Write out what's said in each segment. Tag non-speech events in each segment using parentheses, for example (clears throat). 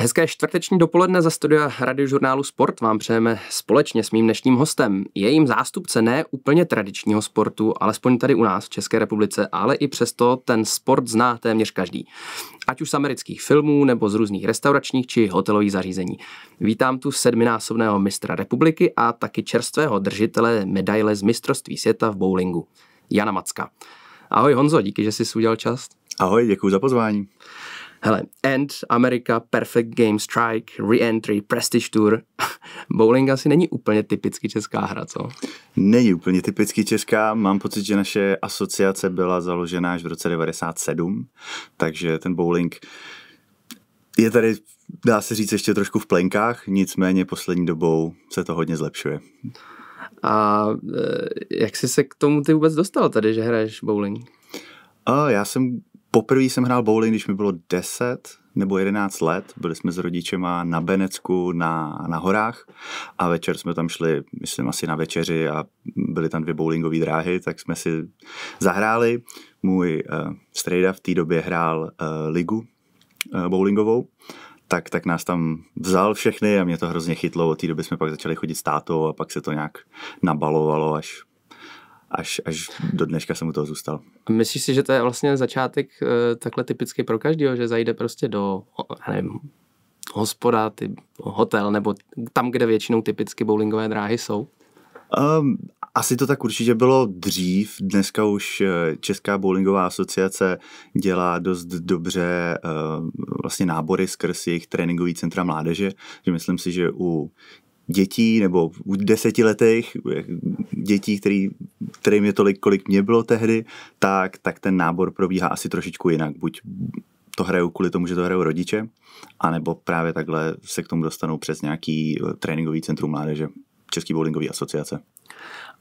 Hezké čtvrteční dopoledne ze studia radiožurnálu Sport vám přejeme společně s mým dnešním hostem. Je jim zástupce ne úplně tradičního sportu, alespoň tady u nás v České republice, ale i přesto ten sport zná téměř každý. Ať už z amerických filmů, nebo z různých restauračních či hotelových zařízení. Vítám tu sedminásobného mistra republiky a taky čerstvého držitele medaile z mistrovství světa v bowlingu, Jana Macka. Ahoj Honzo, díky, že jsi udělal čas. Ahoj, děkuji za pozvání. Hele, End, America, Perfect Game, Strike, Reentry, Prestige Tour. (laughs) Bowling asi není úplně typicky česká hra, co? Není úplně typicky česká. Mám pocit, že naše asociace byla založena až v roce 97, takže ten bowling je tady, dá se říct, ještě trošku v plenkách, nicméně poslední dobou se to hodně zlepšuje. A eh, jak jsi se k tomu ty vůbec dostal tady, že hraješ bowling? A já jsem Poprvé jsem hrál bowling, když mi bylo 10 nebo 11 let. Byli jsme s rodičema na Benecku na, na horách a večer jsme tam šli, myslím, asi na večeři a byly tam dvě bowlingové dráhy, tak jsme si zahráli. Můj uh, strejda v té době hrál uh, ligu uh, bowlingovou tak, tak nás tam vzal všechny a mě to hrozně chytlo. Od té doby jsme pak začali chodit s tátou a pak se to nějak nabalovalo, až až, až do dneška jsem u toho zůstal. A myslíš si, že to je vlastně začátek e, takhle typický pro každého, že zajde prostě do, nevím, hospoda, ty, hotel, nebo tam, kde většinou typicky bowlingové dráhy jsou? Um, asi to tak určitě bylo dřív. Dneska už eh, Česká bowlingová asociace dělá dost dobře eh, vlastně nábory skrz jejich tréninkový centra mládeže. Že myslím si, že u dětí nebo u desetiletých dětí, který kterým je tolik, kolik mě bylo tehdy, tak, tak ten nábor probíhá asi trošičku jinak. Buď to hrajou kvůli tomu, že to hrajou rodiče, anebo právě takhle se k tomu dostanou přes nějaký eh, tréninkový centrum mládeže Český bowlingový asociace.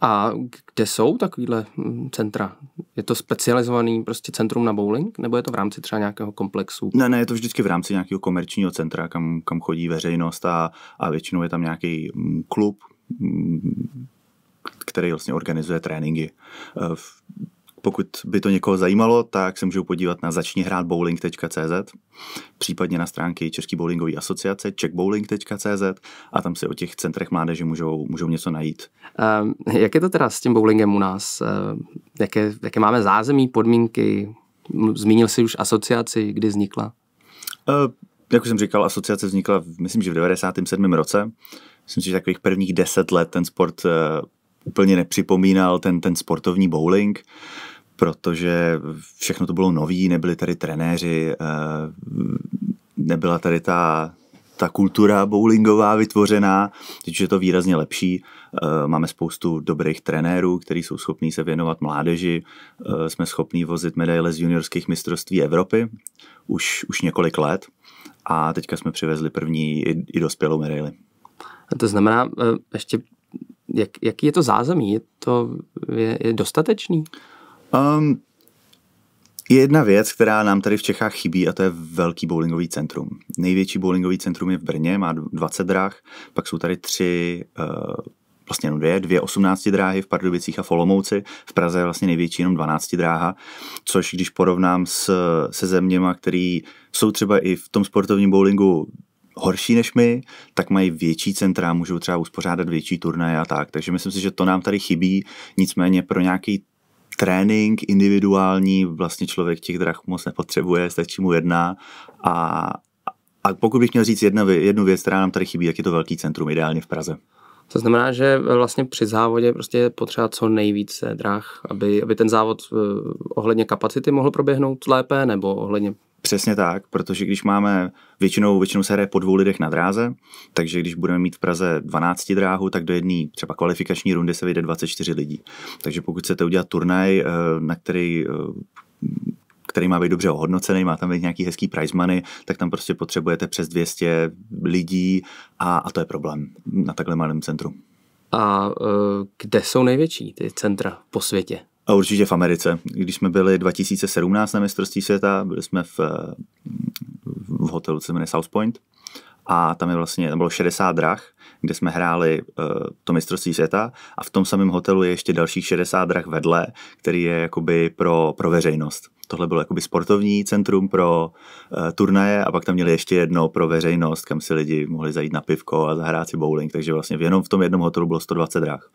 A kde jsou takovýhle hm, centra? Je to specializovaný prostě centrum na bowling, nebo je to v rámci třeba nějakého komplexu? Ne, ne, je to vždycky v rámci nějakého komerčního centra, kam, kam chodí veřejnost a, a většinou je tam nějaký hm, klub, hm, který vlastně organizuje tréninky. Eh, pokud by to někoho zajímalo, tak se můžou podívat na začni hrát bowling.cz, případně na stránky České bowlingové asociace checkbowling.cz a tam si o těch centrech mládeže můžou, můžou něco najít. Eh, jak je to teda s tím bowlingem u nás? Eh, jaké, jaké máme zázemí, podmínky? Zmínil jsi už asociaci, kdy vznikla? jak už jsem říkal, asociace vznikla, myslím, že v 97. roce. Myslím si, že takových prvních deset let ten sport úplně nepřipomínal ten, ten sportovní bowling, protože všechno to bylo nový, nebyli tady trenéři, eh, nebyla tady ta, ta kultura bowlingová vytvořená, teď je to výrazně lepší. Eh, máme spoustu dobrých trenérů, kteří jsou schopní se věnovat mládeži. Eh, jsme schopní vozit medaile z juniorských mistrovství Evropy už, už několik let a teďka jsme přivezli první i, i dospělou medaili. A to znamená, ještě jak, jaký je to zázemí? Je to je, je dostatečný? Um, je jedna věc, která nám tady v Čechách chybí a to je velký bowlingový centrum. Největší bowlingový centrum je v Brně, má 20 dráh, pak jsou tady tři uh, vlastně jenom dvě, dvě 18 dráhy v Pardubicích a v Olomouci. V Praze je vlastně největší jenom 12 dráha, což když porovnám s, se zeměma, které jsou třeba i v tom sportovním bowlingu horší než my, tak mají větší centra, můžou třeba uspořádat větší turnaje a tak. Takže myslím si, že to nám tady chybí. Nicméně pro nějaký trénink individuální vlastně člověk těch drah moc nepotřebuje, stačí mu jedna a, a pokud bych měl říct jedna, jednu věc, která nám tady chybí, tak je to velký centrum, ideálně v Praze. To znamená, že vlastně při závodě prostě je potřeba co nejvíce drah, aby, aby ten závod eh, ohledně kapacity mohl proběhnout lépe, nebo ohledně Přesně tak, protože když máme většinou, většinou se hraje po dvou lidech na dráze, takže když budeme mít v Praze 12 dráhu, tak do jedné třeba kvalifikační rundy se vyjde 24 lidí. Takže pokud chcete udělat turnaj, eh, na který eh, který má být dobře ohodnocený, má tam být nějaký hezký prize money, tak tam prostě potřebujete přes 200 lidí a, a to je problém na takhle malém centru. A eh, kde jsou největší ty centra po světě? A určitě v Americe. Když jsme byli 2017 na mistrovství světa, byli jsme v, v hotelu, co se jmenuje South Point, a tam je vlastně, tam bylo 60 drah, kde jsme hráli uh, to mistrovství světa a v tom samém hotelu je ještě dalších 60 drah vedle, který je jakoby pro, pro veřejnost. Tohle bylo jakoby sportovní centrum pro uh, turnaje a pak tam měli ještě jedno pro veřejnost, kam si lidi mohli zajít na pivko a zahrát si bowling, takže vlastně jenom v tom jednom hotelu bylo 120 drah.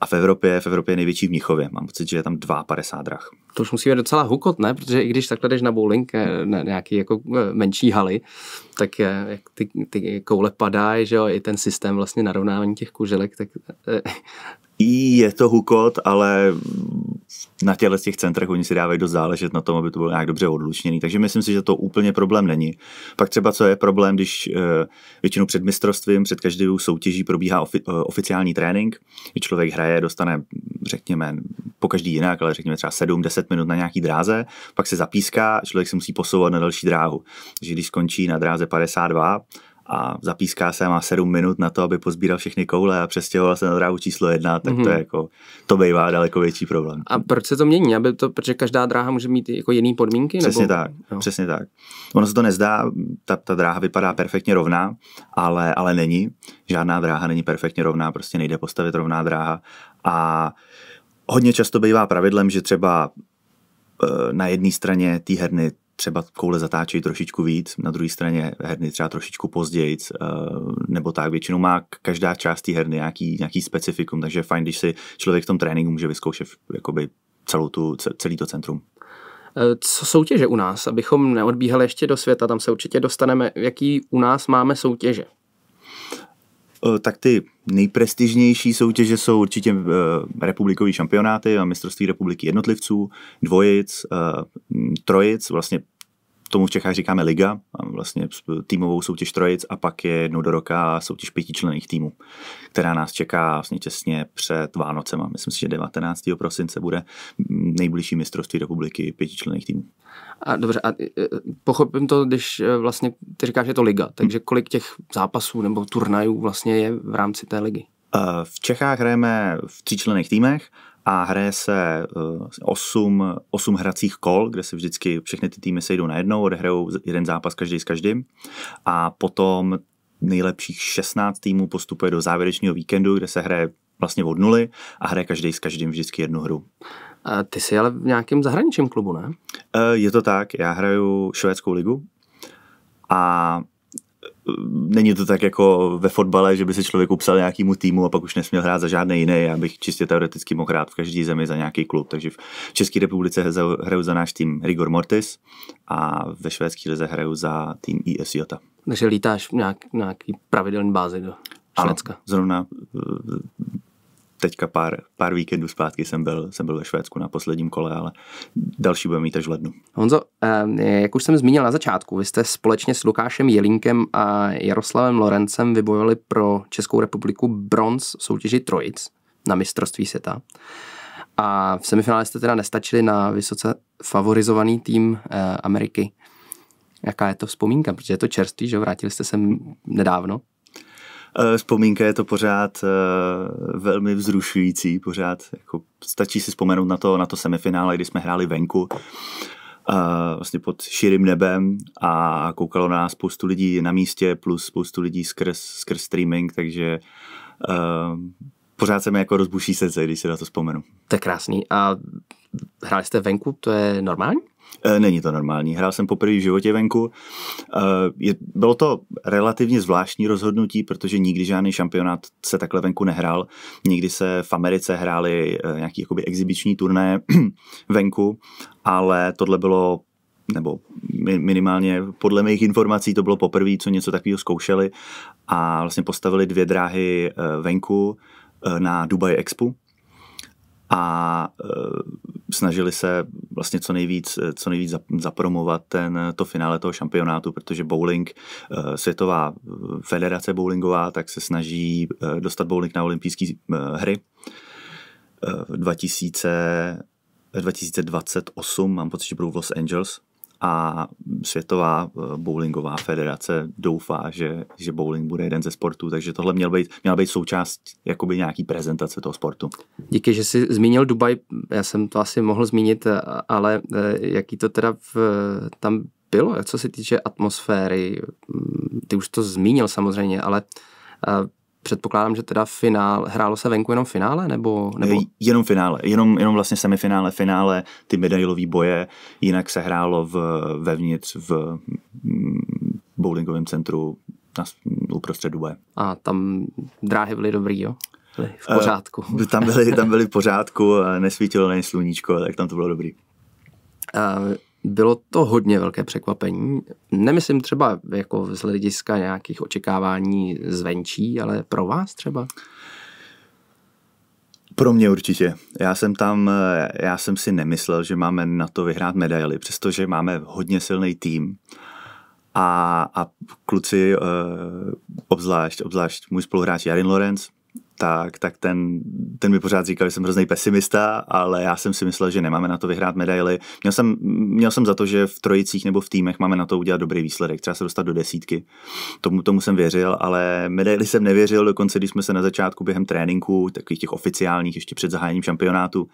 A v Evropě, v Evropě je největší v Mnichově. Mám pocit, že je tam 52 drah. To už musí být docela hukot, ne? Protože i když takhle jdeš na bowling, eh, na nějaký jako eh, menší haly, tak eh, jak ty, ty koule padají, že jo, i ten systém vlastně narovnávání těch kuželek, tak je to hukot, ale na těchto těch centrech oni si dávají dost záležet na tom, aby to bylo nějak dobře odlučněný. Takže myslím si, že to úplně problém není. Pak třeba co je problém, když eh, většinou před mistrovstvím, před každou soutěží probíhá ofi- eh, oficiální trénink, kdy člověk hraje, dostane, řekněme, po každý jinak, ale řekněme třeba 7-10 minut na nějaký dráze, pak se zapíská, člověk se musí posouvat na další dráhu. Takže když skončí na dráze 52 a zapíská se a má sedm minut na to, aby pozbíral všechny koule a přestěhoval se na dráhu číslo jedna, tak mm-hmm. to mhm. je jako, to bývá daleko větší problém. A proč se to mění? Aby to, protože každá dráha může mít jako jiný podmínky? Přesně nebo? tak, no. přesně tak. Ono se to nezdá, ta, ta dráha vypadá perfektně rovná, ale, ale není. Žádná dráha není perfektně rovná, prostě nejde postavit rovná dráha a hodně často bývá pravidlem, že třeba eh, na jedné straně té herny třeba koule zatáčí trošičku víc, na druhé straně herny třeba trošičku později, eh, nebo tak. Většinou má každá část té herny nějaký, nějaký specifikum, takže fajn, když si člověk v tom tréninku může vyzkoušet jakoby celou tu, celý to centrum. Eh, co soutěže u nás, abychom neodbíhali ještě do světa, tam se určitě dostaneme, jaký u nás máme soutěže? Eh, tak ty nejprestižnější soutěže jsou určitě eh, republikový šampionáty a mistrovství republiky jednotlivců, dvojic, eh, trojic, vlastně tomu v Čechách říkáme liga, vlastně týmovou soutěž trojic a pak je jednou do roka soutěž pětičlených týmů, která nás čeká vlastně těsně před Vánocema. Myslím si, že 19. prosince bude nejbližší mistrovství republiky pětičlených týmů. A, dobře, a e, pochopím to, když e, vlastně ty říkáš, že je to liga, hm. takže kolik těch zápasů nebo turnajů vlastně je v rámci té ligy? E, v Čechách hrajeme v tříčlených týmech, a hraje se 8, eh, 8 hracích kol, kde se vždycky všechny ty týmy sejdou najednou, odehrajou jeden zápas každý s každým a potom nejlepších 16 týmů postupuje do závěrečního víkendu, kde se hraje vlastně od nuly a hraje každý s každým vždycky jednu hru. A ty jsi ale v nějakém zahraničním klubu, ne? Eh, je to tak, já hraju švédskou ligu a není to tak jako ve fotbale, že by si člověk upsal nějakému týmu a pak už nesměl hrát za žádné jiné. Já bych čistě teoreticky mohl hrát v každé zemi za nějaký klub. Takže v České republice hraju za náš tým Rigor Mortis a ve švédské lize hraju za tým ISJ. Takže lítáš nějak, nějaký pravidelný bázi do Švédska. Ano, zrovna eh, teďka pár, pár víkendů zpátky jsem byl, jsem byl ve Švédsku na posledním kole, ale další budeme mít až v lednu. Honzo, eh, jak už jsem zmínil na začátku, vy jste společně s Lukášem Jelínkem a Jaroslavem Lorencem vybojovali pro Českou republiku bronz v soutěži Trojic na mistrovství světa. A v semifinále jste teda nestačili na vysoce favorizovaný tým eh, Ameriky. Jaká je to vzpomínka? Protože je to čerstvý, že vrátili jste se nedávno. Eh, vzpomínka je to pořád eh, velmi vzrušující, pořád jako stačí si vzpomenout na to, na to semifinále, kdy jsme hráli venku eh, vlastně pod širým nebem a koukalo na nás spoustu lidí na místě plus spoustu lidí skrz, skrz streaming, takže pořád se mi jako rozbuší srdce, když si na to vzpomenu. To je krásný. A hráli jste venku, to je normální? Eh, není to normální. Hrál jsem poprvé v životě venku. Eh, bylo to relativně zvláštní rozhodnutí, protože nikdy žádný šampionát se takhle venku nehrál. Nikdy se v Americe hrály eh, nějaký jakoby exibiční turné (clears throat) venku, ale tohle bylo nebo minimálně podle mých informací to bylo poprvé, co něco takového zkoušeli a vlastně postavili dvě dráhy venku na Dubai Expo, a e, snažili se vlastně co nejvíc, co nejvíc zapromovat ten, to finále toho šampionátu, protože bowling, e, světová federace bowlingová, tak se snaží e, dostat bowling na olympijské hry. 2000, 2028, mám pocit, že budou v Los Angeles, a Světová eh, bowlingová federace doufá, že, že bowling bude jeden ze sportů, takže tohle měl být, měla být součást jakoby nějaký prezentace toho sportu. Díky, že jsi zmínil Dubaj, já jsem to asi mohl zmínit, eh, ale eh, jaký to teda v, tam bylo, co se týče atmosféry, mm, ty už to zmínil samozřejmě, ale předpokládám, že teda finál, hrálo se venku jenom finále, nebo? nebo... Jenom finále, jenom, jenom vlastně semifinále, finále, ty medailové boje, jinak se hrálo v, vevnitř v mm, bowlingovém centru na, uprostřed Dubaje. A tam dráhy byly dobrý, jo? Byly v eh, pořádku. Uh, (laughs) tam, byly, tam byly v pořádku, nesvítilo na sluníčko, tak tam to bylo dobrý. Uh, bylo to hodně velké překvapení. Nemyslím třeba jako z hlediska nějakých očekávání zvenčí, ale pro vás třeba? Pro mě určitě. Já jsem tam, já jsem si nemyslel, že máme na to vyhrát medaily, přestože máme hodně silný tým. A, a kluci, eh, obzvlášť, obzvlášť můj spoluhráč Jarin Lorenz, tak, tak ten, ten mi pořád říkal, že jsem hrozný pesimista, ale já jsem si myslel, že nemáme na to vyhrát medaily. Měl jsem, měl jsem za to, že v trojicích nebo v týmech máme na to udělat dobrý výsledek, třeba se dostat do desítky. Tomu, tomu jsem věřil, ale medaily jsem nevěřil, dokonce když jsme se na začátku během tréninku, takových těch oficiálních, ještě před zahájením šampionátu,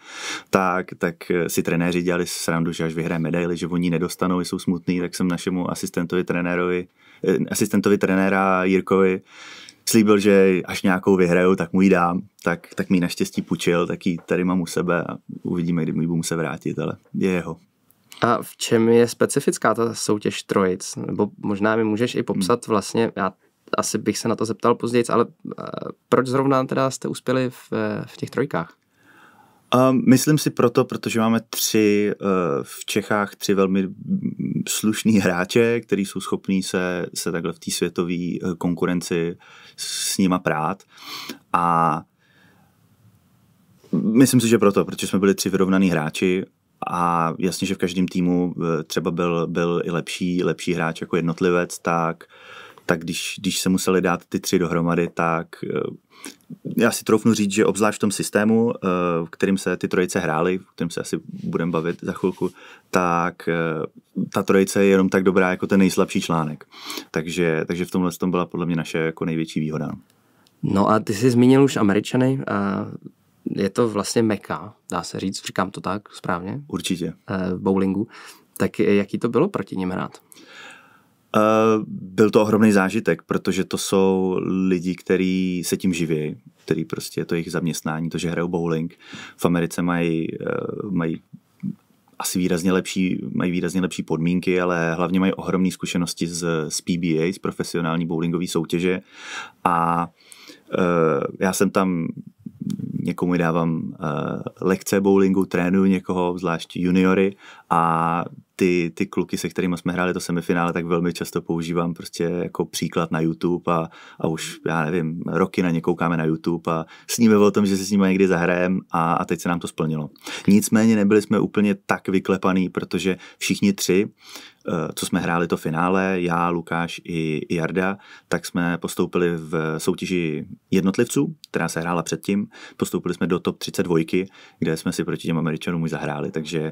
tak, tak si trenéři dělali srandu, že až vyhraje medaily, že oni nedostanou, jsou smutný, tak jsem našemu asistentovi trenérovi eh, asistentovi trenéra Jirkovi slíbil, že až nějakou vyhraju, tak mu ji dám, tak, tak mi naštěstí půjčil, tak ji tady mám u sebe a uvidíme, kdy mu ji budu muset vrátit, ale je jeho. A v čem je specifická ta soutěž trojic? Nebo možná mi můžeš i popsat hmm. vlastně, já asi bych se na to zeptal později, ale eh, proč zrovna teda jste uspěli v, eh, v těch trojkách? Um, myslím si proto, protože máme tři uh, v Čechách tři velmi slušní hráče, kteří jsou schopní se, se takhle v té světové uh, konkurenci s nima prát. A myslím si, že proto, protože jsme byli tři vyrovnaní hráči a jasně, že v každém týmu uh, třeba byl, byl i lepší, lepší hráč jako jednotlivec, tak uh, tak když, když se museli dát ty tři dohromady, tak eh, já si troufnu říct, že obzvlášť v tom systému, eh, v kterým se ty trojice hrály, v kterém se asi budeme bavit za chvilku, tak eh, ta trojice je jenom tak dobrá jako ten nejslabší článek. Takže, takže v tomhle tom byla podle mě naše jako největší výhoda. No, no a ty jsi zmínil už Američany. A je to vlastně meka, dá se říct, říkám to tak správně? Určitě. V bowlingu. Tak jaký to bylo proti ním hrát? Uh, Eh, byl to ohromný zážitek, protože to jsou lidi, kteří se tím živí, který prostě to jejich zaměstnání, to, že hrajou bowling. V Americe mají, eh, mají asi výrazně lepší, mají výrazně lepší podmínky, ale hlavně mají ohromné zkušenosti z, z PBA, z profesionální bowlingové soutěže a eh, já jsem tam někomu dávám uh, lekce bowlingu, trénuju někoho, zvlášť juniory a ty, ty kluky, se kterými jsme hráli to semifinále, tak velmi často používám prostě jako příklad na YouTube a, a už, já nevím, roky na ně koukáme na YouTube a sníme o tom, že se s nimi někdy zahrajem a, a teď se nám to splnilo. Nicméně nebyli jsme úplně tak vyklepaný, protože všichni tři Eh, co jsme hráli to finále, já, Lukáš i Jarda, tak jsme postoupili v soutěži jednotlivců, která se hrála předtím. Postoupili jsme do top 32, kde jsme si proti těm Američanům už zahráli, takže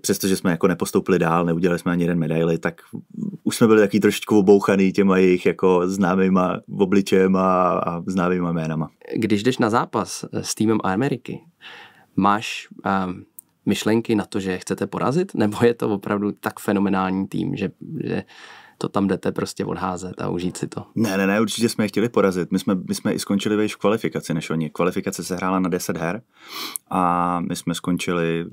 přestože jsme jako nepostoupili dál, neudělali jsme ani jeden medaily, tak už jsme byli taky trošičku obouchaný těma jejich jako známýma obličejem a, a známýma jménama. Když jdeš na zápas s týmem Ameriky, máš um, myšlenky na to, že chcete porazit, nebo je to opravdu tak fenomenální tým, že, že to tam jdete prostě odházet a užít si to. Ne, ne, ne, určitě jsme je chtěli porazit. My jsme, my jsme i skončili vejš v kvalifikaci než oni. Kvalifikace se hrála na 10 her a my jsme skončili,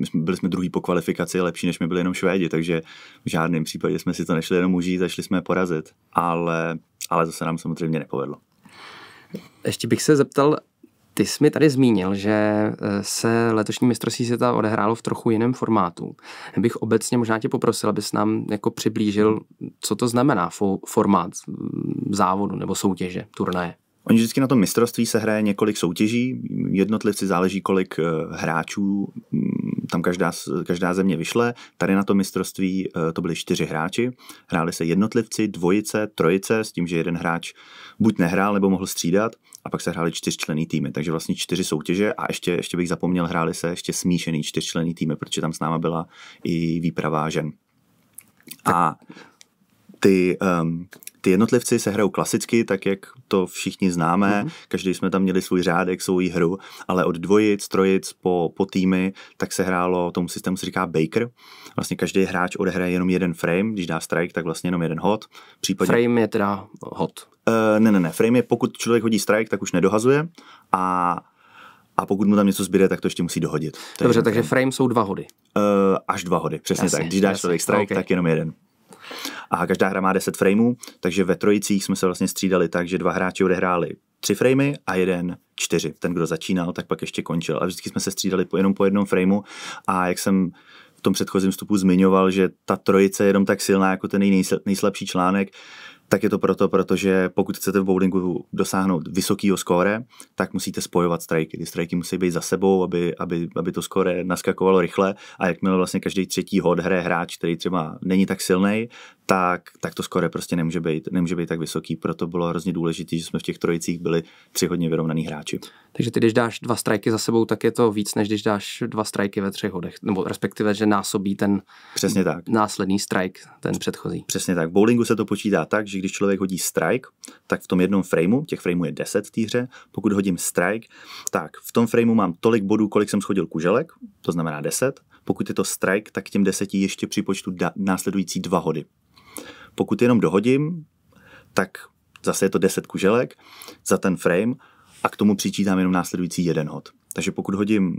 my jsme, byli jsme druhý po kvalifikaci, lepší než my byli jenom Švédi, takže v žádném případě jsme si to nešli jenom užít a šli jsme je porazit. Ale, ale to se nám samozřejmě nepovedlo. Ještě bych se zeptal, ty jsi mi tady zmínil, že e, se letošní mistrovství světa odehrálo v trochu jiném formátu. Bych obecně možná tě poprosil, abys nám jako přiblížil, co to znamená fo- formát mm, závodu nebo soutěže, turnaje. Oni vždycky na tom mistrovství se hraje několik soutěží, jednotlivci záleží, kolik e, hráčů mm, tam každá, každá země vyšle. Tady na tom mistrovství e, to byli čtyři hráči, hráli se jednotlivci, dvojice, trojice, s tím, že jeden hráč buď nehrál, nebo mohl střídat a pak se hrály čtyřčlený týmy, takže vlastně čtyři soutěže a ještě, ještě bych zapomněl, hrály se ještě smíšený čtyřčlený týmy, protože tam s náma byla i výprava žen. A ty, um, ty jednotlivci se hrajou klasicky, tak jak to všichni známe. Mm-hmm. Každý jsme tam měli svůj řádek, svou hru, ale od dvojic, trojic po, po týmy, tak se hrálo, tomu systému se říká Baker. Vlastně každý hráč odehraje jenom jeden frame, když dá strike, tak vlastně jenom jeden hot. Případně... Frame je teda hot. Uh, ne, ne, ne. Frame je, pokud člověk hodí strike, tak už nedohazuje a a pokud mu tam něco zbyde, tak to ještě musí dohodit. To Dobře, takže frame. frame jsou dva hody. Uh, až dva hody, přesně jasně, tak. Když dáš člověk strike, okay. tak jenom jeden. A každá hra má 10 frameů, takže ve trojicích jsme se vlastně střídali tak, že dva hráči odehráli tři framey a jeden čtyři. Ten, kdo začínal, tak pak ještě končil. A vždycky jsme se střídali po, jenom po jednom frameu a jak jsem v tom předchozím vstupu zmiňoval, že ta trojice je jenom tak silná jako ten nejslabší článek, tak je to proto, protože pokud chcete v bowlingu dosáhnout vysokého skóre, tak musíte spojovat strajky. Ty strajky musí být za sebou, aby, aby, aby to skóre naskakovalo rychle a jakmile vlastně každý třetí hod hraje hráč, který třeba není tak silný, tak, tak to skore prostě nemůže být, nemůže být tak vysoký, proto bylo hrozně důležité, že jsme v těch trojicích byli tři hodně vyrovnaný hráči. Takže ty, když dáš dva strajky za sebou, tak je to víc, než když dáš dva strajky ve třech hodech, nebo respektive, že násobí ten Přesně tak. následný strike, ten předchozí. Přesně tak. V bowlingu se to počítá tak, že když člověk hodí strike, tak v tom jednom frameu, těch frameů je 10 v té hře, pokud hodím strike, tak v tom frameu mám tolik bodů, kolik jsem schodil kuželek, to znamená 10, pokud je to strike, tak k těm deseti ještě připočtu da- následující dva hody. Pokud jenom dohodím, tak zase je to 10 kuželek za ten frame a k tomu přičítám jenom následující jeden hod. Takže pokud hodím uh,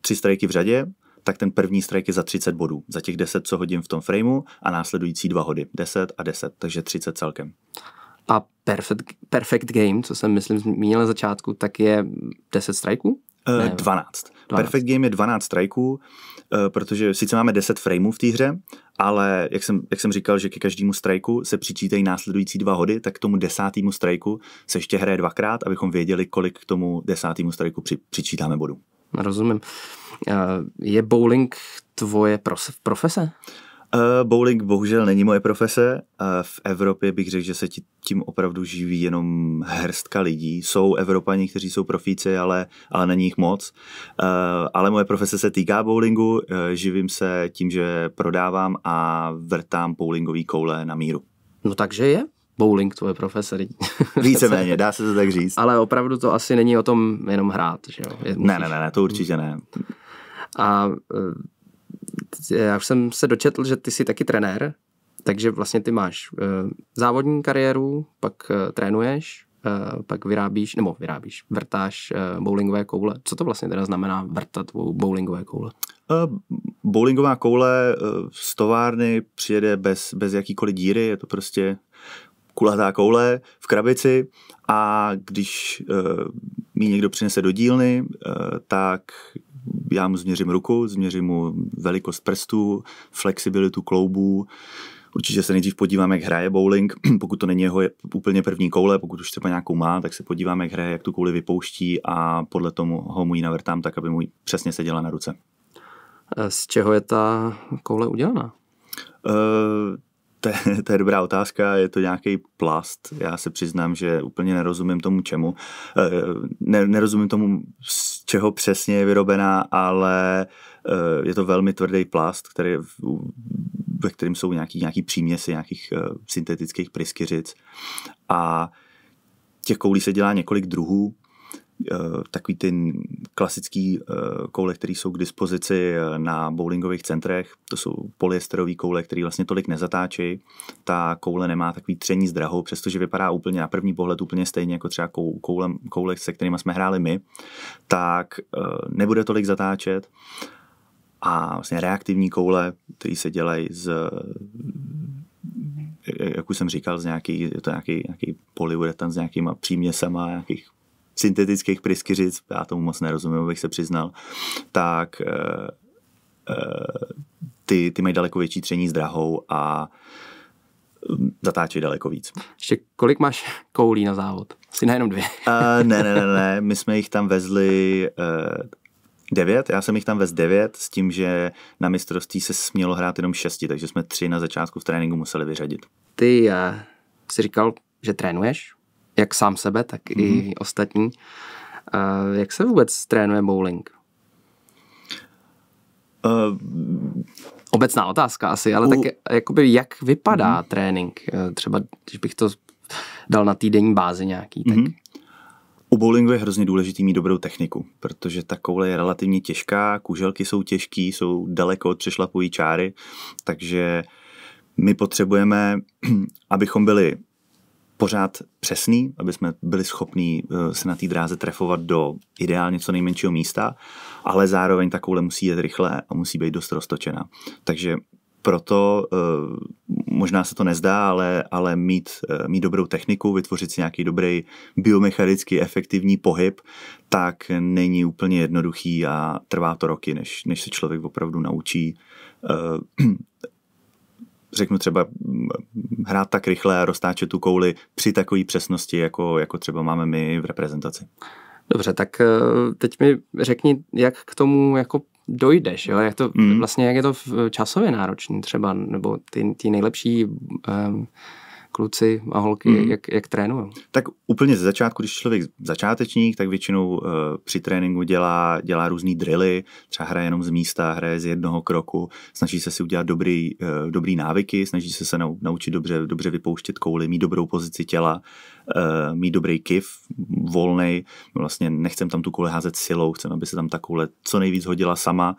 tři strajky v řadě, tak ten první strike je za 30 bodů. Za těch 10, co hodím v tom frameu a následující dva hody. 10 a 10, takže 30 celkem. A perfect, perfect game, co jsem myslím zmínil na začátku, tak je 10 strikeů? 12. Eh, 12. Perfect Game je 12 strikeů, eh, protože sice máme 10 frameů v té hře, ale jak jsem, jak jsem říkal, že ke každému strajku se přičítají následující dva hody, tak k tomu desátému strajku se ještě hraje dvakrát, abychom věděli, kolik k tomu desátému strajku při, přičítáme bodů. Rozumím. Eh, je bowling tvoje profese? Eh, bowling bohužel není moje profese. v Evropě bych řekl, že se tím opravdu živí jenom herstka lidí. Jsou Evropani, kteří jsou profíci, ale, ale není jich moc. Eh, ale moje profese se týká bowlingu. Eh, živím se tím, že prodávám a vrtám bowlingové koule na míru. No takže je bowling tvoje profese. (laughs) Víceméně, dá se to tak říct. Ale opravdu to asi není o tom jenom hrát, že jo? Je, musíš... ne, ne, ne, to určitě ne. A já už jsem se dočetl, že ty jsi taky trenér, takže vlastně ty máš eh, závodní kariéru, pak eh, trénuješ, eh, pak vyrábíš, nebo vyrábíš, vrtáš bowlingové koule. Co to vlastně teda znamená vrtat bowlingové koule? Bowlingová koule z továrny přijede bez, bez jakýkoliv díry, je to prostě kulatá koule v krabici a když mi někdo přinese do dílny, tak já mu změřím ruku, změřím mu velikost prstů, flexibilitu kloubů, Určitě se nejdřív podíváme, jak hraje bowling. (clears throat) Pokud to není jeho úplně první koule, pokud už třeba nějakou má, tak se podíváme, jak hraje, jak tu kouli vypouští a podle tomu ho mu ji navrtám tak, aby mu přesně seděla na ruce. Z čeho je ta koule udělána? Uh, eh, to je, to je dobrá otázka, je to nějaký plast. Já se přiznám, že úplně nerozumím tomu čemu. Eh, ne, nerozumím tomu, z čeho přesně je vyrobená, ale eh, je to velmi tvrdý plast, který, ve kterém jsou nějaký, nějaký příměsi nějakých eh, syntetických pryskyřic. A těch koulí se dělá několik druhů Eh, takový ty klasický eh, koule, které jsou k dispozici eh, na bowlingových centrech, to jsou polyesterové koule, které vlastně tolik nezatáčí. Ta koule nemá takový tření s drahou, přestože vypadá úplně na první pohled úplně stejně jako třeba koule, koule se kterými jsme hráli my, tak nebude tolik zatáčet a vlastně reaktivní koule, které se dělají z jak už jsem říkal, z nějaký, je to nějaký, nějaký polyuretan s nějakýma příměsama, nějakých syntetických pryskyřic, já tomu moc nerozumím, abych se přiznal, tak eh, eh, ty, ty mají daleko větší tření s drahou a mm, zatáčí daleko víc. Ještě kolik máš koulí na závod? Asi nejenom dvě. uh, ne, ne, ne, ne, my jsme jich tam vezli uh, devět, já jsem jich tam vez devět s tím, že na mistrovství se smělo hrát jenom šesti, takže jsme tři na začátku v tréninku museli vyřadit. Ty uh, jsi říkal, že trénuješ, jak sám sebe, tak mm-hmm. i mhm. ostatní. Eh, jak se vůbec trénuje bowling? Uh, Obecná otázka asi, ale u... tak jakoby jak vypadá mm-hmm. trénink? Eh, třeba když bych to dal na týdenní bázi nějaký, tak... Mm-hmm. U bowlingu je hrozně důležitý mít dobrou techniku, protože ta koule je relativně těžká, kuželky jsou těžké, jsou daleko od přešlapují čáry, takže my potřebujeme, (clears throat) abychom byli pořád přesný, aby jsme byli schopni eh, se na té dráze trefovat do ideálně co nejmenšího místa, ale zároveň takovouhle musí jet rychle a musí být dost roztočená. Takže proto eh, možná se to nezdá, ale, ale mít, eh, mít dobrou techniku, vytvořit si nějaký dobrý biomechanicky efektivní pohyb, tak není úplně jednoduchý a trvá to roky, než, než se člověk opravdu naučí řeknu třeba mm, hrát tak rychle a roztáčet tu kouli při takové přesnosti, jako, jako třeba máme my v reprezentaci. Dobře, tak eh, teď mi řekni, jak k tomu jako dojdeš, jo? Jak to, mm. vlastně jak je to časově náročný třeba, nebo ty, ty nejlepší um, kluci a holky, mm. jak, jak trénují? Tak úplně ze začátku, když člověk začátečník, tak většinou uh, při tréninku dělá, dělá různé drily, třeba hraje jenom z místa, hraje z jednoho kroku, snaží se si udělat dobrý, uh, dobrý návyky, snaží se se naučit dobře, dobře vypouštět kouly, mít dobrou pozici těla, uh, mít dobrý kiv, volný, vlastně nechcem tam tu kouli házet silou, chcem, aby se tam ta koule co nejvíc hodila sama.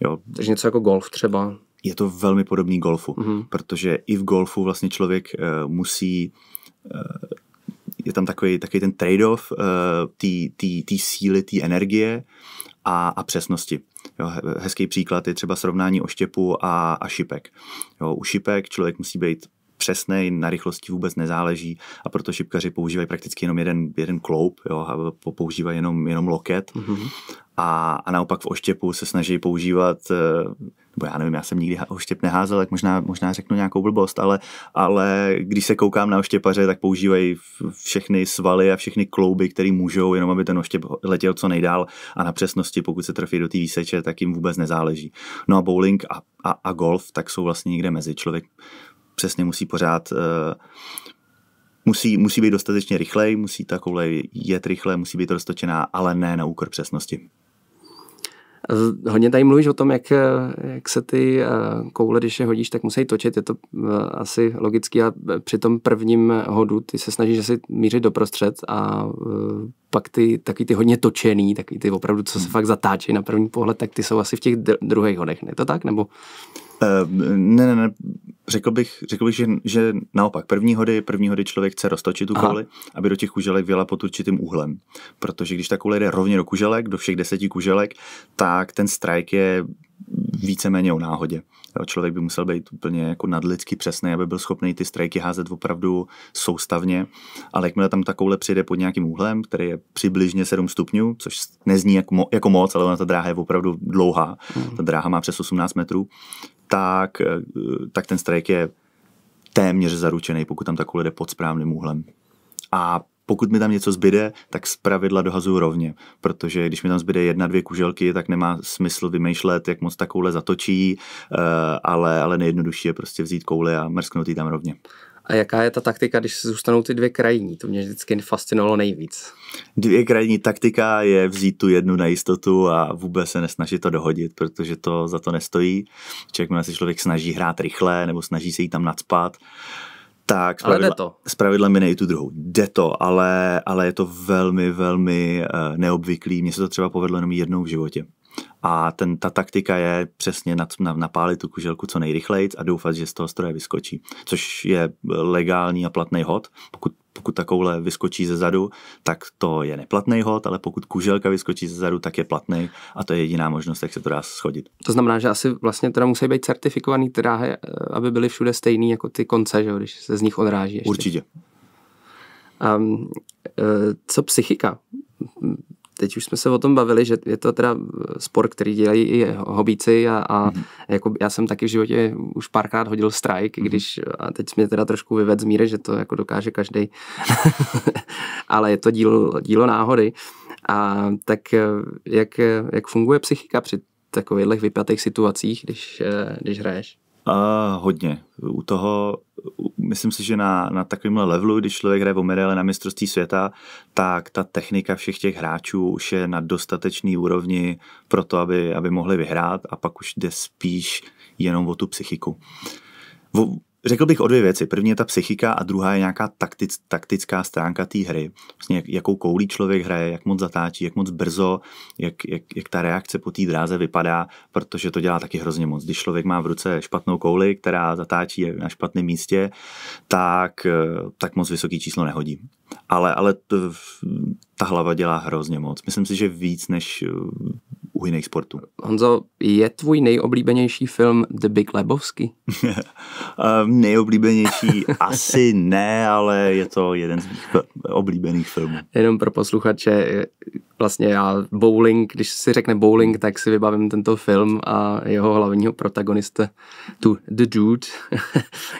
Jo. Takže něco jako golf třeba je to velmi podobný golfu, mm-hmm. protože i v golfu vlastně člověk uh, musí uh, je tam takový, takový ten trade-off uh, eh, té síly, té energie a, a přesnosti. Jo, hezký příklad je třeba srovnání oštěpu a, a šipek. Jo, u šipek člověk musí být přesný, na rychlosti vůbec nezáleží a proto šipkaři používají prakticky jenom jeden, jeden kloup, jo, a používají jenom, jenom loket. Mm-hmm. A, a naopak v oštěpu se snaží používat nebo já nevím, já jsem nikdy oštěp neházel, tak možná, možná řeknu nějakou blbost, ale, ale když se koukám na oštěpaře, tak používají všechny svaly a všechny klouby, které můžou, jenom aby ten oštěp letěl co nejdál a na přesnosti, pokud se trefí do té výseče, tak jim vůbec nezáleží. No a bowling a, a, a golf, tak jsou vlastně někde mezi. Člověk přesně musí pořád uh, musí, musí být dostatečně rychlej, musí ta koule jet rychle, musí být roztočená, ale ne na úkor přesnosti. Hodně tady mluvíš o tom, jak, eh, jak se ty eh, koule, když je hodíš, tak musí točit. Je to eh, asi logické. a při tom prvním hodu ty se snažíš asi mířit doprostřed a pak ty taky ty hodně točený, taky ty opravdu, co se hmm. fakt zatáčí na první pohled, tak ty jsou asi v těch druhých hodech, ne to tak? Nebo... Uh, ne, ne, ne, řekl bych, řekl bych že, že naopak, první hody, první hody člověk chce roztočit tu Aha. kouli, aby do těch kuželek věla pod určitým úhlem. Protože když ta koule jde rovně do kuželek, do všech deseti kuželek, tak ten strike je víceméně o náhodě. Člověk by musel být úplně jako nadlidsky přesný, aby byl schopný ty strajky házet opravdu soustavně, ale jakmile tam koule přijde pod nějakým úhlem, který je přibližně 7 stupňů, což nezní jako, mo- jako moc, ale ona ta dráha je opravdu dlouhá, mm. ta dráha má přes 18 metrů, tak, eh, tak ten strajk je téměř zaručený, pokud tam koule jde pod správným úhlem. A pokud mi tam něco zbyde, tak z pravidla dohazuju rovně, protože když mi tam zbyde jedna, dvě kuželky, tak nemá smysl vymýšlet, jak moc ta koule zatočí, eh, ale, ale nejjednodušší je prostě vzít koule a mrsknout ji tam rovně. A jaká je ta taktika, když se zůstanou ty dvě krajní? To mě vždycky fascinovalo nejvíc. Dvě krajní taktika je vzít tu jednu na jistotu a vůbec se nesnažit to dohodit, protože to za to nestojí. Člověk, se člověk snaží hrát rychle nebo snaží se jí tam nadspat, tak, ale jde to. Zpravidla mi tu druhou. Jde to, ale, ale je to velmi, velmi eh, neobvyklý. Mně se to třeba povedlo jenom jednou v životě. A ten, ta taktika je přesně nad, na, napálit tu kuželku co nejrychleji a doufat, že z toho stroje vyskočí. Což je e, legální a platný hod. Pokud, pokud takovouhle vyskočí ze zadu, tak to je neplatný hod, ale pokud kuželka vyskočí ze zadu, tak je platný a to je jediná možnost, jak se to dá schodit. To znamená, že asi vlastně teda musí být certifikovaný dráhy, e, aby byly všude stejný jako ty konce, že, když se z nich odráží. Ještě. Určitě. Um, co psychika? teď už jsme se o tom bavili, že je to teda eh, sport, který dělají i hobíci a, a mm-hmm. jako já jsem taky v životě už párkrát hodil strike, mm-hmm. když a teď mě teda trošku vyved z míry, že to jako dokáže každý, (laughs) ale je to dílo, dílo náhody. A tak eh, jak, jak funguje psychika při takových vypjatých situacích, když, eh, když hraješ? A hodně. U toho myslím si, že na, na takovémhle levelu, když člověk hraje o medaile na mistrovství světa, tak ta technika všech těch hráčů už je na dostatečný úrovni pro to, aby, aby mohli vyhrát a pak už jde spíš jenom o tu psychiku. Řekl bych o dvě věci. První je ta psychika a druhá je nějaká taktic, taktická stránka té hry. Vlastně jak, jakou koulí člověk hraje, jak moc zatáčí, jak moc brzo, jak, jak, jak ta reakce po té dráze vypadá, protože to dělá taky hrozně moc. Když člověk má v ruce špatnou kouli, která zatáčí na špatném místě, tak, eh, tak moc vysoký číslo nehodí. Ale, ale to, ta hlava dělá hrozně moc. Myslím si, že víc než eh, u jiných sportů. Honzo, je tvůj nejoblíbenější film The Big Lebowski? (laughs) Ehm, nejoblíbenější (laughs) asi ne, ale je to jeden z mých oblíbených filmů. Jenom pro posluchače, vlastně já bowling, když si řekne bowling, tak si vybavím tento film a jeho hlavního protagonista, tu The Dude,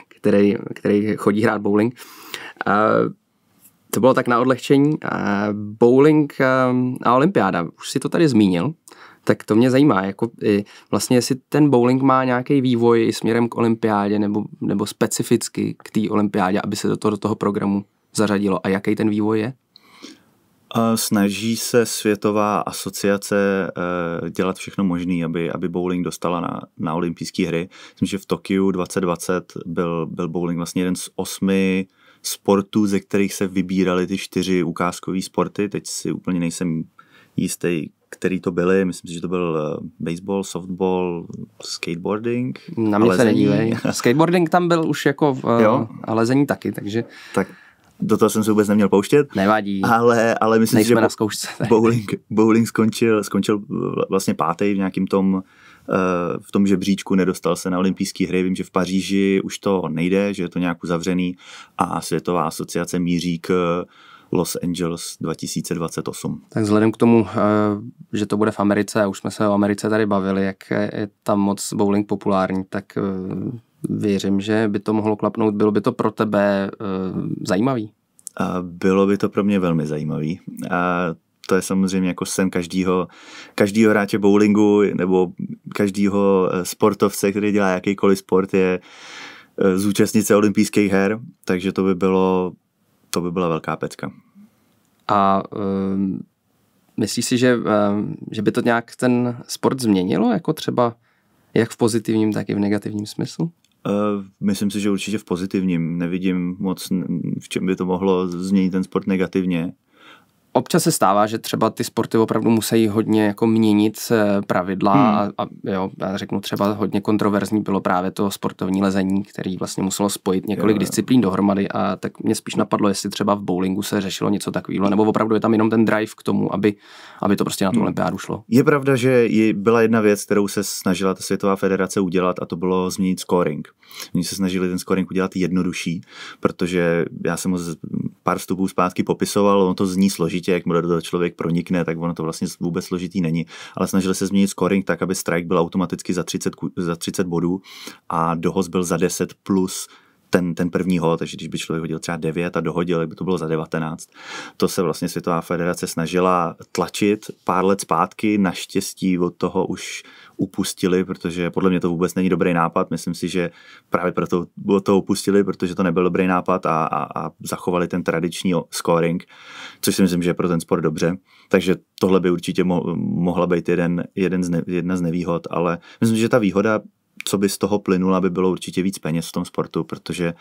(laughs) který, který chodí hrát bowling. Uh, to bylo tak na odlehčení. Eh, bowling eh, a olympiáda, už si to tady zmínil, tak to mě zajímá, jako i vlastně jestli ten bowling má nějaký vývoj směrem k olympiádě nebo, nebo specificky k té olympiádě, aby se do toho, do toho programu zařadilo a jaký ten vývoj je? Eh, snaží se Světová asociace dělat všechno možné, aby, aby bowling dostala na, na olympijské hry. Myslím, že v Tokiu 2020 byl, byl bowling vlastně jeden z osmi uh, sportů, ze kterých se vybíraly ty čtyři ukázkové sporty. Teď si úplně nejsem jistý, který to byly. Myslím si, že to byl eh, baseball, softball, skateboarding. Na mě se nedívej. (laughs) Skateboarding tam byl už jako, v, eh, jo? a lezení taky, takže... Tak do toho jsem se vůbec neměl pouštět. Nevadí. Ale, ale myslím, Nejsme že na zkoušce. Bowling, bowling skončil, skončil eh, vlastně pátý v nějakým tom Eh, v tom žebříčku, nedostal se na olympijské hry. Vím, že v Paříži už to nejde, že je to nějak uzavřený a Světová asociace míří k Los Angeles 2028. Tak vzhledem k tomu, eh, že to bude v Americe, a už jsme se o Americe tady bavili, jak je tam moc bowling populární, tak eh, věřím, že by to mohlo klapnout. Bylo by to pro tebe zajímavý? Bylo by to pro mě velmi zajímavý to je samozřejmě jako sen každýho, každýho hráče bowlingu nebo každýho eh, sportovce, který dělá jakýkoliv sport, je eh, zúčastnit se olympijských her, takže to by bylo, to by byla velká pecka. A um, myslíš si, že, um, že by to nějak ten sport změnilo, jako třeba jak v pozitivním, tak i v negativním smyslu? Eh, myslím si, že určitě v pozitivním. Nevidím moc, v čem by to mohlo změnit ten sport negativně. Občas se stává, že třeba ty sporty opravdu musí hodně jako měnit eh, pravidla hmm. a, a jo, já řeknu třeba hodně kontroverzní bylo právě to sportovní lezení, který vlastně muselo spojit několik jo, disciplín dohromady a tak mě spíš napadlo, jestli třeba v bowlingu se řešilo něco takového, nebo opravdu je tam jenom ten drive k tomu, aby, aby to prostě na tu hmm. olympiádu šlo. Je pravda, že byla jedna věc, kterou se snažila ta Světová federace udělat a to bylo změnit scoring. Oni se snažili ten scoring udělat jednodušší, protože já jsem ho pár vstupů zpátky popisoval, ono to zní složitě, jak do toho člověk pronikne, tak ono to vlastně vůbec složitý není. Ale snažili se změnit scoring tak, aby strike byl automaticky za 30, za 30 bodů a dohoz byl za 10 plus ten, ten první hod, takže když by člověk hodil třeba 9 a dohodil, jak by to bylo za 19. To se vlastně Světová federace snažila tlačit pár let zpátky, naštěstí od toho už upustili, protože podle mě to vůbec není dobrý nápad. Myslím si, že právě proto to upustili, protože to nebyl dobrý nápad a, a, a zachovali ten tradiční scoring, což si myslím, že je pro ten sport dobře. Takže tohle by určitě mo- mohla být jeden, jeden z ne- jedna z nevýhod, ale myslím že ta výhoda co by z toho plynula, by bylo určitě víc peněz v tom sportu, protože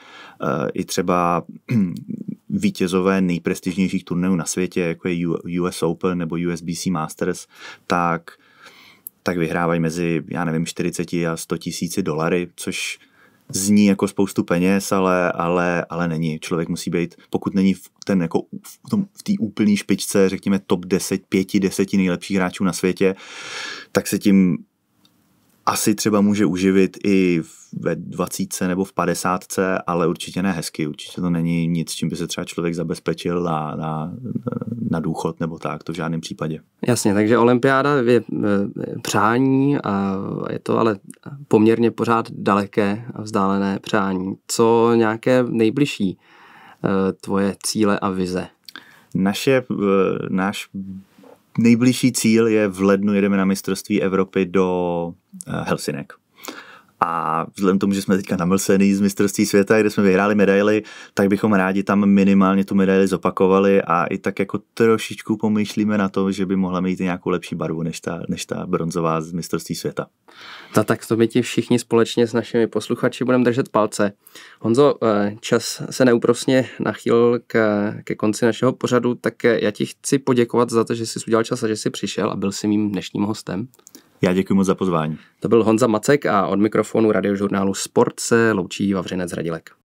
uh, i třeba (clears throat) vítězové nejprestižnějších turnajů na světě, jako je US Open nebo USBC Masters, tak uh, tak vyhrávají mezi, já nevím, 40 a 100 tisíci dolary, což zní jako spoustu peněz, ale, ale, ale není. Člověk musí být, pokud není v, ten jako v, tom, v té úplné špičce, řekněme top 10, 5, 10 nejlepších hráčů na světě, tak se tím asi třeba může uživit i ve 20 nebo v 50, ale určitě ne hezky. Určitě to není nic, čím by se třeba člověk zabezpečil na, na, na důchod nebo tak, to v žádném případě. Jasně, takže olympiáda je e, přání a je to ale poměrně pořád daleké a vzdálené přání. Co nějaké nejbližší e, tvoje cíle a vize? Naše, náš nejbližší cíl je v lednu jedeme na mistrovství Evropy do eh, Helsinek. A vzhledem tomu, že jsme teďka namlsený z mistrovství světa, kde jsme vyhráli medaily, tak bychom rádi tam minimálně tu medaili zopakovali a i tak jako trošičku pomyšlíme na to, že by mohla mít nějakou lepší barvu než ta, než ta bronzová z mistrovství světa. No tak to by ti všichni společně s našimi posluchači budeme držet palce. Honzo, eh, čas se neúprosně nachýl k, ke konci našeho pořadu, tak eh, já ti chci poděkovat za to, že jsi udělal čas a že jsi přišel a byl jsi mým dnešním hostem. Já děkuji moc za pozvání. To byl Honza Macek a od mikrofonu radiožurnálu Sport se loučí Vavřinec Radilek.